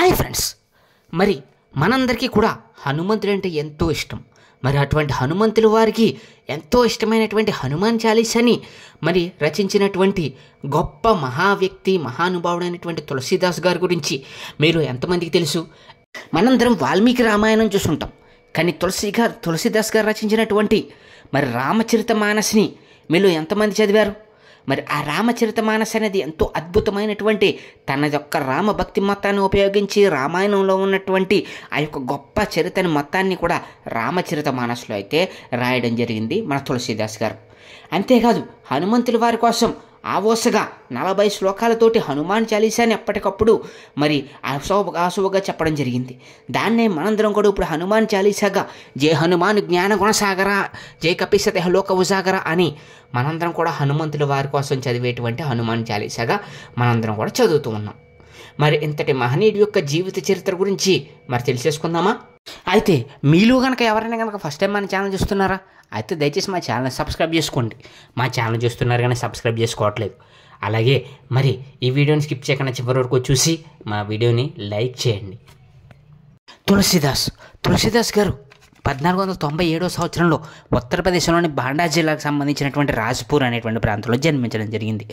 hi friends మరి మనందరికీ కూడా హనుమంతుడు అంటే ఎంతో ఇష్టం మరి అటువంటి హనుమంతుల వారికి ఎంతో ఇష్టమైనటువంటి హనుమాన్ చాలీసాని మరి రచించినటువంటి గొప్ప మహావ్యక్తి మహానుభావుడైనటువంటి తులసీదాస్ గారి గురించి మీరు ఎంతమందికి తెలుసు మనందరం వాల్మీకి రామాయణం చూసుంటాం కానీ తులసి గారు తులసీదాస్ గారు రచించినటువంటి మరి రామచరిత మానసిని మీరు ఎంతమంది చదివారు మరి ఆ రామచరిత మానస్ అనేది ఎంతో అద్భుతమైనటువంటి తన యొక్క రామభక్తి మొత్తాన్ని ఉపయోగించి రామాయణంలో ఉన్నటువంటి ఆ యొక్క గొప్ప చరిత్రని మొత్తాన్ని కూడా రామచరిత మానసులో అయితే రాయడం జరిగింది మన తులసీదాస్ గారు అంతేకాదు హనుమంతుల వారి కోసం ఆవోసగా నలభై శ్లోకాలతోటి హనుమాన్ చాలీసాని ఎప్పటికప్పుడు మరి అసోభ ఆసువగా చెప్పడం జరిగింది దాన్నే మనందరం కూడా ఇప్పుడు హనుమాన్ చాలీసాగా జే హనుమాన్ జ్ఞాన గుణసాగర జే కపిసత లోక ఉజాగర అని మనందరం కూడా హనుమంతుల వారి కోసం చదివేటువంటి హనుమాన్ చాలీసాగా మనందరం కూడా చదువుతూ ఉన్నాం మరి ఇంతటి మహనీయుడి యొక్క జీవిత చరిత్ర గురించి మరి తెలిసేసుకుందామా అయితే మీలో కనుక ఎవరైనా కనుక ఫస్ట్ టైం మన ఛానల్ చూస్తున్నారా అయితే దయచేసి మా ఛానల్ సబ్స్క్రైబ్ చేసుకోండి మా ఛానల్ చూస్తున్నారు కానీ సబ్స్క్రైబ్ చేసుకోవట్లేదు అలాగే మరి ఈ వీడియోని స్కిప్ చేయకుండా చివరి వరకు చూసి మా వీడియోని లైక్ చేయండి తులసిదాస్ తులసిదాస్ గారు పద్నాలుగు వందల తొంభై ఏడో సంవత్సరంలో ఉత్తరప్రదేశ్లోని బాండా జిల్లాకు సంబంధించినటువంటి రాజ్పూర్ అనేటువంటి ప్రాంతంలో జన్మించడం జరిగింది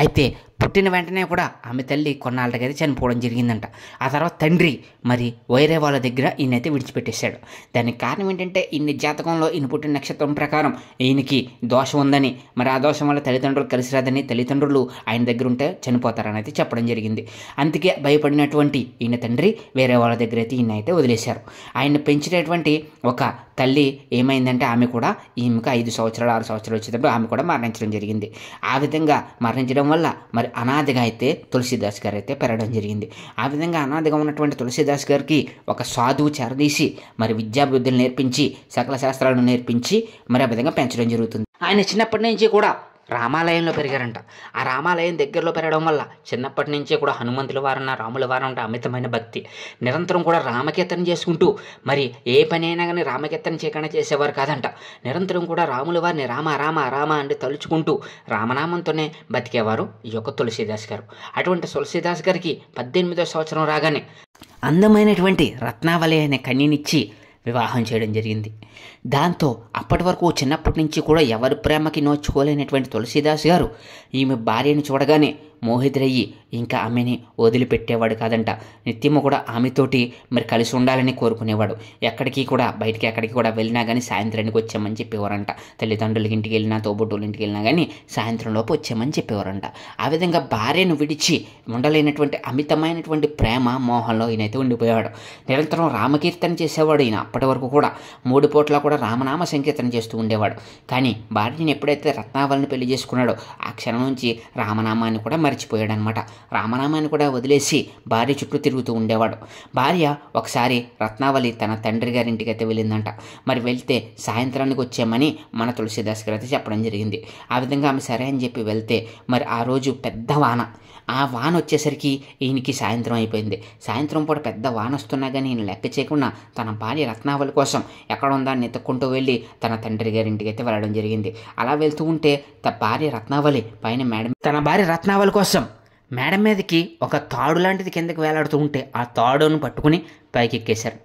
అయితే పుట్టిన వెంటనే కూడా ఆమె తల్లి కొన్నాళ్ళకైతే చనిపోవడం జరిగిందంట ఆ తర్వాత తండ్రి మరి వేరే వాళ్ళ దగ్గర ఈయనైతే విడిచిపెట్టేశాడు దానికి కారణం ఏంటంటే ఈయన జాతకంలో ఈయన పుట్టిన నక్షత్రం ప్రకారం ఈయనకి దోషం ఉందని మరి ఆ దోషం వల్ల తల్లిదండ్రులు కలిసి రాదని తల్లిదండ్రులు ఆయన దగ్గర ఉంటే చనిపోతారని అయితే చెప్పడం జరిగింది అందుకే భయపడినటువంటి ఈయన తండ్రి వేరే వాళ్ళ దగ్గర అయితే ఈయన అయితే వదిలేశారు ఆయన పెంచినటువంటి ఒక తల్లి ఏమైందంటే ఆమె కూడా ఈమెకు ఐదు సంవత్సరాలు ఆరు సంవత్సరాలు వచ్చేటప్పుడు ఆమె కూడా మరణించడం జరిగింది ఆ విధంగా మరణించడం వల్ల మరి మరి అనాథగా అయితే తులసిదాస్ గారు అయితే పెరగడం జరిగింది ఆ విధంగా అనాథగా ఉన్నటువంటి తులసిదాస్ గారికి ఒక సాధువు చేరదీసి మరి విద్యాభివృద్ధులు నేర్పించి సకల శాస్త్రాలను నేర్పించి మరి ఆ విధంగా పెంచడం జరుగుతుంది ఆయన చిన్నప్పటి నుంచి కూడా రామాలయంలో పెరిగారంట ఆ రామాలయం దగ్గరలో పెరగడం వల్ల చిన్నప్పటి నుంచే కూడా హనుమంతుల వారన్న రాముల వారన్న అమితమైన భక్తి నిరంతరం కూడా రామకీర్తన చేసుకుంటూ మరి ఏ పని అయినా కానీ రామకీర్తన చేయకుండా చేసేవారు కాదంట నిరంతరం కూడా రాముల వారిని రామ రామ రామ అంటే తలుచుకుంటూ రామనామంతోనే బతికేవారు ఈ యొక్క తులసీదాస్ గారు అటువంటి తులసీదాస్ గారికి పద్దెనిమిదో సంవత్సరం రాగానే అందమైనటువంటి రత్నావళి అనే కన్యనిచ్చి వివాహం చేయడం జరిగింది దాంతో అప్పటి వరకు చిన్నప్పటి నుంచి కూడా ఎవరి ప్రేమకి నోచుకోలేనటువంటి తులసీదాస్ గారు ఈమె భార్యను చూడగానే మోహితుడయ్యి ఇంకా ఆమెని వదిలిపెట్టేవాడు కాదంట నిత్యము కూడా ఆమెతోటి మరి కలిసి ఉండాలని కోరుకునేవాడు ఎక్కడికి కూడా బయటికి ఎక్కడికి కూడా వెళ్ళినా కానీ సాయంత్రానికి వచ్చామని చెప్పేవారంట తల్లిదండ్రులకి ఇంటికి వెళ్ళినా తోబుట్టుల ఇంటికి వెళ్ళినా కానీ సాయంత్రం లోపు వచ్చామని చెప్పేవారంట ఆ విధంగా భార్యను విడిచి ఉండలేనటువంటి అమితమైనటువంటి ప్రేమ మోహంలో ఈయనైతే ఉండిపోయాడు నిరంతరం రామకీర్తన చేసేవాడు ఈయన అప్పటి వరకు కూడా మూడు పూట్ల కూడా రామనామ సంకీర్తన చేస్తూ ఉండేవాడు కానీ భార్యని ఎప్పుడైతే రత్నావళిని పెళ్లి చేసుకున్నాడో ఆ క్షణం నుంచి రామనామాన్ని కూడా అనమాట రామనామాన్ని కూడా వదిలేసి భార్య చుట్టూ తిరుగుతూ ఉండేవాడు భార్య ఒకసారి రత్నావళి తన తండ్రి గారింటికి అయితే వెళ్ళిందంట మరి వెళ్తే సాయంత్రానికి వచ్చామని మన తులసిదాస్ గారు అయితే చెప్పడం జరిగింది ఆ విధంగా ఆమె సరే అని చెప్పి వెళ్తే మరి ఆ రోజు పెద్ద వాన ఆ వాన వచ్చేసరికి ఈయనకి సాయంత్రం అయిపోయింది సాయంత్రం పూట పెద్ద వాన వస్తున్నా కానీ ఈయన లెక్క చేయకుండా తన భార్య రత్నావళి కోసం ఎక్కడ ఉందని ఎత్తుక్కుంటూ వెళ్ళి తన తండ్రి గారింటికి అయితే వెళ్ళడం జరిగింది అలా వెళ్తూ ఉంటే తన భార్య రత్నావళి పైన మేడం తన భార్య రత్నావళి కోసం మేడం మీదకి ఒక తాడు లాంటిది కిందకి వేలాడుతూ ఉంటే ఆ తాడును పట్టుకుని పైకి ఎక్కేశారు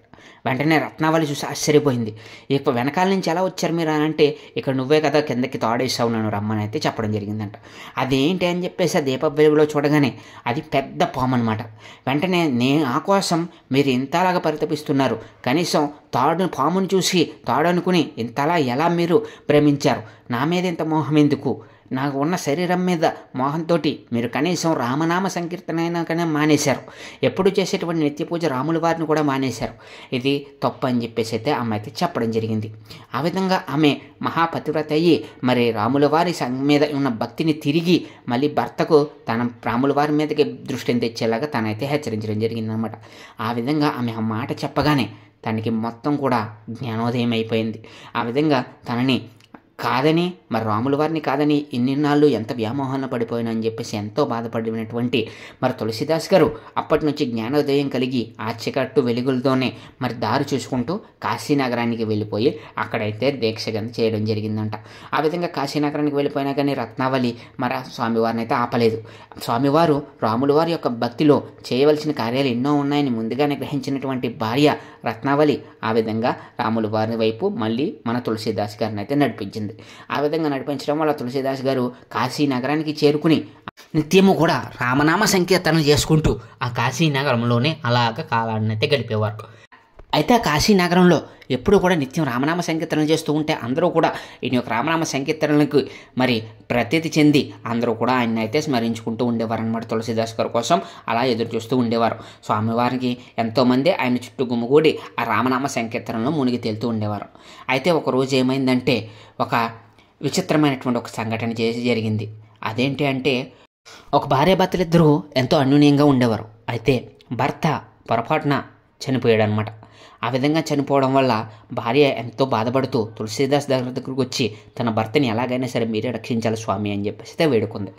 వెంటనే రత్నావళి చూసి ఆశ్చర్యపోయింది ఇక వెనకాల నుంచి ఎలా వచ్చారు మీరు అని అంటే ఇక్కడ నువ్వే కదా కిందకి తాడేసావు నన్ను రమ్మని అయితే చెప్పడం జరిగిందంట అదేంటి అని చెప్పేసి ఆ దీప వెలుగులో చూడగానే అది పెద్ద పాము అనమాట వెంటనే నే ఆ కోసం మీరు ఇంతలాగా పరితపిస్తున్నారు కనీసం తాడు పామును చూసి తాడు అనుకుని ఇంతలా ఎలా మీరు భ్రమించారు నా మీద ఇంత మోహం ఎందుకు నాకు ఉన్న శరీరం మీద మోహంతోటి మీరు కనీసం రామనామ సంకీర్తన అయినా కానీ మానేశారు ఎప్పుడు చేసేటువంటి నిత్య పూజ రాముల వారిని కూడా మానేశారు ఇది తప్పు అని చెప్పేసి అయితే ఆమె అయితే చెప్పడం జరిగింది ఆ విధంగా ఆమె మహాపతివ్రత అయ్యి మరి రాముల వారి మీద ఉన్న భక్తిని తిరిగి మళ్ళీ భర్తకు తన రాముల వారి మీదకి దృష్టిని తెచ్చేలాగా తనైతే హెచ్చరించడం జరిగిందనమాట ఆ విధంగా ఆమె ఆ మాట చెప్పగానే తనకి మొత్తం కూడా జ్ఞానోదయం అయిపోయింది ఆ విధంగా తనని కాదని మరి రాముల వారిని కాదని ఇన్నిన్నాళ్ళు ఎంత వ్యామోహంలో పడిపోయానని చెప్పేసి ఎంతో బాధపడినటువంటి మరి తులసిదాస్ గారు అప్పటి నుంచి జ్ఞానోదయం కలిగి ఆచకట్టు వెలుగులతోనే మరి దారి చూసుకుంటూ కాశీనగరానికి వెళ్ళిపోయి అక్కడైతే దీక్ష చేయడం జరిగిందంట ఆ విధంగా కాశీనగరానికి వెళ్ళిపోయినా కానీ రత్నావళి మరి స్వామివారిని అయితే ఆపలేదు స్వామివారు రాముల వారి యొక్క భక్తిలో చేయవలసిన కార్యాలు ఎన్నో ఉన్నాయని ముందుగానే గ్రహించినటువంటి భార్య రత్నావళి ఆ విధంగా రాముల వారి వైపు మళ్ళీ మన తులసిదాస్ గారిని అయితే నడిపించింది నడిపించింది ఆ విధంగా నడిపించడం వల్ల తులసిదాస్ గారు కాశీ నగరానికి చేరుకుని నిత్యము కూడా రామనామ సంకీర్తనం చేసుకుంటూ ఆ కాశీ నగరంలోనే అలాగ కాలాన్ని అయితే గడిపేవారు అయితే కాశీ నగరంలో ఎప్పుడు కూడా నిత్యం రామనామ సంకీర్తనలు చేస్తూ ఉంటే అందరూ కూడా ఈయన యొక్క రామనామ సంకీర్తనలకు మరి ప్రతీతి చెంది అందరూ కూడా ఆయన అయితే స్మరించుకుంటూ ఉండేవారు అనమాట తులసిదాస్ గారి కోసం అలా ఎదురు చూస్తూ ఉండేవారు స్వామివారికి ఎంతోమంది ఆయన చుట్టూ గుమ్మగూడి ఆ రామనామ సంకీర్తనలో మునిగి తేలుతూ ఉండేవారు అయితే ఒకరోజు ఏమైందంటే ఒక విచిత్రమైనటువంటి ఒక సంఘటన చేసి జరిగింది అదేంటి అంటే ఒక భార్యాభర్తలిద్దరూ ఎంతో అన్యోన్యంగా ఉండేవారు అయితే భర్త పొరపాటున చనిపోయాడు అనమాట ఆ విధంగా చనిపోవడం వల్ల భార్య ఎంతో బాధపడుతూ తులసీదాస్ దగ్గర దగ్గరకు వచ్చి తన భర్తని ఎలాగైనా సరే మీరే రక్షించాలి స్వామి అని చెప్పేసి వేడుకుంది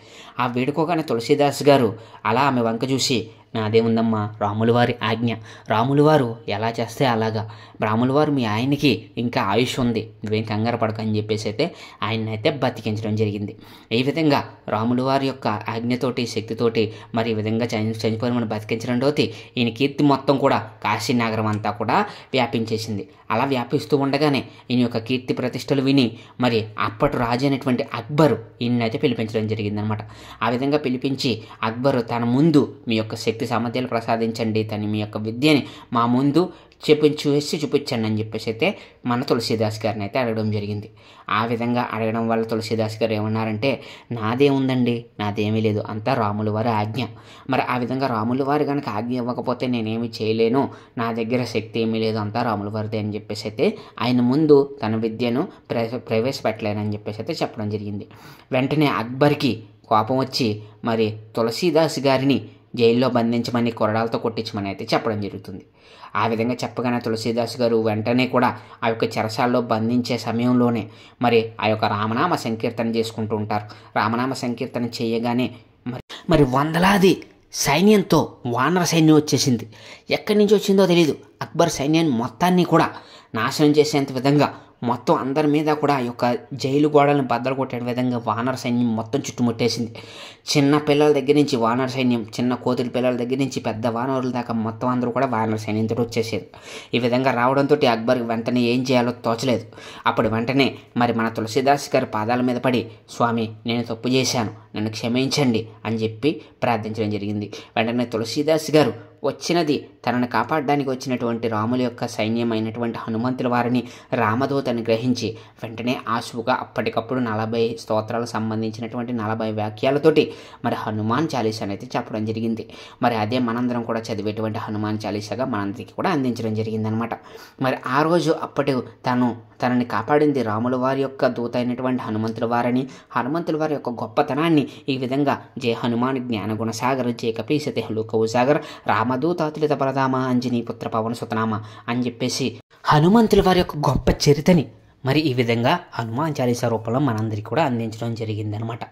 ఆ వేడుకోగానే తులసీదాస్ గారు అలా ఆమె వంక చూసి నాదేముందమ్మా రాములవారి ఆజ్ఞ రాములవారు ఎలా చేస్తే అలాగా రాములవారు మీ ఆయనకి ఇంకా ఆయుష్ ఉంది నువ్వేం కంగారు పడక అని చెప్పేసి అయితే ఆయన అయితే బతికించడం జరిగింది ఈ విధంగా రాములవారి యొక్క ఆజ్ఞతోటి శక్తితోటి మరి ఈ విధంగా చనిపోయిన మనం బతికించడం తోటి ఈయన కీర్తి మొత్తం కూడా కాశీ నగరం అంతా కూడా వ్యాపించేసింది అలా వ్యాపిస్తూ ఉండగానే ఈయన యొక్క కీర్తి ప్రతిష్టలు విని మరి అప్పటి రాజు అయినటువంటి అక్బరు ఈయనైతే పిలిపించడం జరిగిందనమాట ఆ విధంగా పిలిపించి అక్బరు తన ముందు మీ యొక్క శక్తి చెప్పి సమధ్యలు ప్రసాదించండి తను మీ యొక్క విద్యని మా ముందు చెప్పి చూసి చూపించండి అని చెప్పేసి అయితే మన తులసీదాస్ గారిని అయితే అడగడం జరిగింది ఆ విధంగా అడగడం వల్ల తులసీదాస్ గారు ఏమన్నారంటే ఉందండి నాదేమీ లేదు అంతా రాముల వారి ఆజ్ఞ మరి ఆ విధంగా రాముల వారు కనుక ఆజ్ఞ ఇవ్వకపోతే నేనేమి చేయలేను నా దగ్గర శక్తి ఏమీ లేదు అంతా రాముల వారిదే అని చెప్పేసి అయితే ఆయన ముందు తన విద్యను ప్ర ప్రవేశపెట్టలేనని చెప్పేసి అయితే చెప్పడం జరిగింది వెంటనే అక్బర్కి కోపం వచ్చి మరి తులసీదాస్ గారిని జైల్లో బంధించమని కొరడాలతో కొట్టించమని అయితే చెప్పడం జరుగుతుంది ఆ విధంగా చెప్పగానే తులసీదాస్ గారు వెంటనే కూడా ఆ యొక్క చెరసాల్లో బంధించే సమయంలోనే మరి ఆ యొక్క రామనామ సంకీర్తన చేసుకుంటూ ఉంటారు రామనామ సంకీర్తన చేయగానే మరి మరి వందలాది సైన్యంతో వానర సైన్యం వచ్చేసింది ఎక్కడి నుంచి వచ్చిందో తెలియదు అక్బర్ సైన్యాన్ని మొత్తాన్ని కూడా నాశనం చేసేంత విధంగా మొత్తం అందరి మీద కూడా ఈ యొక్క జైలు గోడలను బద్దలు కొట్టే విధంగా వానర సైన్యం మొత్తం చుట్టుముట్టేసింది చిన్న పిల్లల దగ్గర నుంచి వానర సైన్యం చిన్న కోతుల పిల్లల దగ్గర నుంచి పెద్ద వానరుల దాకా మొత్తం అందరూ కూడా వానర సైన్యంతో వచ్చేసేది ఈ విధంగా రావడంతో అక్బర్కి వెంటనే ఏం చేయాలో తోచలేదు అప్పుడు వెంటనే మరి మన తులసిదాస్ గారి పాదాల మీద పడి స్వామి నేను తప్పు చేశాను నన్ను క్షమించండి అని చెప్పి ప్రార్థించడం జరిగింది వెంటనే తులసిదాస్ గారు వచ్చినది తనను కాపాడడానికి వచ్చినటువంటి రాముల యొక్క సైన్యమైనటువంటి హనుమంతుల వారిని రామదూతను గ్రహించి వెంటనే ఆశువుగా అప్పటికప్పుడు నలభై స్తోత్రాలకు సంబంధించినటువంటి నలభై వాక్యాలతోటి మరి హనుమాన్ చాలీస అనేది చెప్పడం జరిగింది మరి అదే మనందరం కూడా చదివేటువంటి హనుమాన్ చాలీసాగా మనందరికీ కూడా అందించడం జరిగిందనమాట మరి ఆ రోజు అప్పటి తను తనని కాపాడింది రాముల వారి యొక్క దూత అయినటువంటి హనుమంతుల వారని హనుమంతుల వారి యొక్క గొప్పతనాన్ని ఈ విధంగా జయ హనుమాన్ జ్ఞానగుణ సాగర్ జయ కపీసతి హలుకవు కౌసాగర్ రామ మధుతాతులిత పరదామ అంజనీ పుత్ర పవన సుతనామ అని చెప్పేసి హనుమంతుల వారి యొక్క గొప్ప చరితని మరి ఈ విధంగా హనుమాన్ చాలీసా రూపంలో మనందరికీ కూడా అందించడం జరిగిందనమాట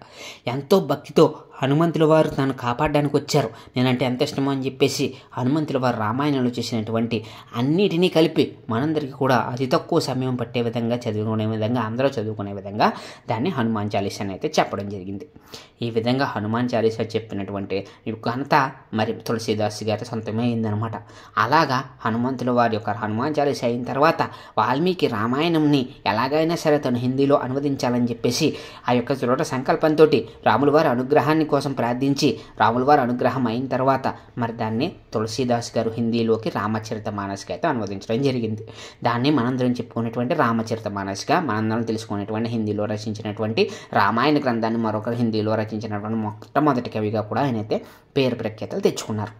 ఎంతో భక్తితో హనుమంతుల వారు తను కాపాడడానికి వచ్చారు నేనంటే ఎంత ఇష్టమో అని చెప్పేసి హనుమంతుల వారు రామాయణంలో చేసినటువంటి అన్నిటినీ కలిపి మనందరికీ కూడా అతి తక్కువ సమయం పట్టే విధంగా చదువుకునే విధంగా అందరూ చదువుకునే విధంగా దాన్ని హనుమాన్ అని అయితే చెప్పడం జరిగింది ఈ విధంగా హనుమాన్ చాలీసా చెప్పినటువంటి ఘనత మరి తులసీదాస్ గారి సొంతమైందనమాట అయిందనమాట అలాగా హనుమంతుల వారి యొక్క హనుమాన్ చాలీస అయిన తర్వాత వాల్మీకి రామాయణంని ఎలాగైనా సరే తను హిందీలో అనువదించాలని చెప్పేసి ఆ యొక్క దృఢ సంకల్పంతో రాముల వారి అనుగ్రహాన్ని కోసం ప్రార్థించి రాముల వారు అనుగ్రహం అయిన తర్వాత మరి దాన్ని తులసీదాస్ గారు హిందీలోకి రామచరిత మానసిక అయితే అనువదించడం జరిగింది దాన్ని మనందరం చెప్పుకునేటువంటి రామచరిత మానసిక మనందరం తెలుసుకునేటువంటి హిందీలో రచించినటువంటి రామాయణ గ్రంథాన్ని మరొకరు హిందీలో రచించినటువంటి మొట్టమొదటి కవిగా కూడా ఆయన అయితే పేరు ప్రఖ్యాతలు తెచ్చుకున్నారు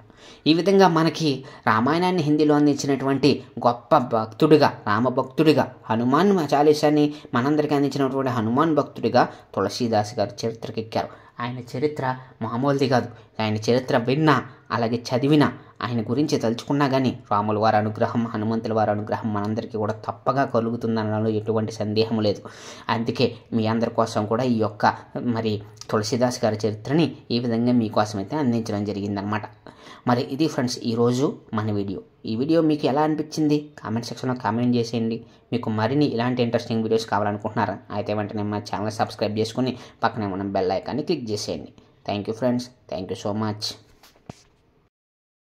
ఈ విధంగా మనకి రామాయణాన్ని హిందీలో అందించినటువంటి గొప్ప భక్తుడిగా రామభక్తుడిగా హనుమాన్ చాలీసాన్ని మనందరికీ అందించినటువంటి హనుమాన్ భక్తుడిగా తులసీదాస్ గారు చరిత్రకెక్కారు ఆయన చరిత్ర మామూలుది కాదు ఆయన చరిత్ర విన్నా అలాగే చదివినా ఆయన గురించి తలుచుకున్నా కానీ రాముల వారి అనుగ్రహం హనుమంతుల వారి అనుగ్రహం మనందరికీ కూడా తప్పగా కలుగుతుందనడంలో ఎటువంటి సందేహం లేదు అందుకే మీ అందరి కోసం కూడా ఈ యొక్క మరి తులసిదాస్ గారి చరిత్రని ఈ విధంగా మీకోసమైతే అందించడం జరిగిందనమాట మరి ఇది ఫ్రెండ్స్ ఈరోజు మన వీడియో ఈ వీడియో మీకు ఎలా అనిపించింది కామెంట్ సెక్షన్లో కామెంట్ చేసేయండి మీకు మరిన్ని ఇలాంటి ఇంట్రెస్టింగ్ వీడియోస్ కావాలనుకుంటున్నారా అయితే వెంటనే మా ఛానల్ సబ్స్క్రైబ్ చేసుకుని పక్కనే మనం బెల్ ఐకాన్ని క్లిక్ చేసేయండి thank you friends thank you so much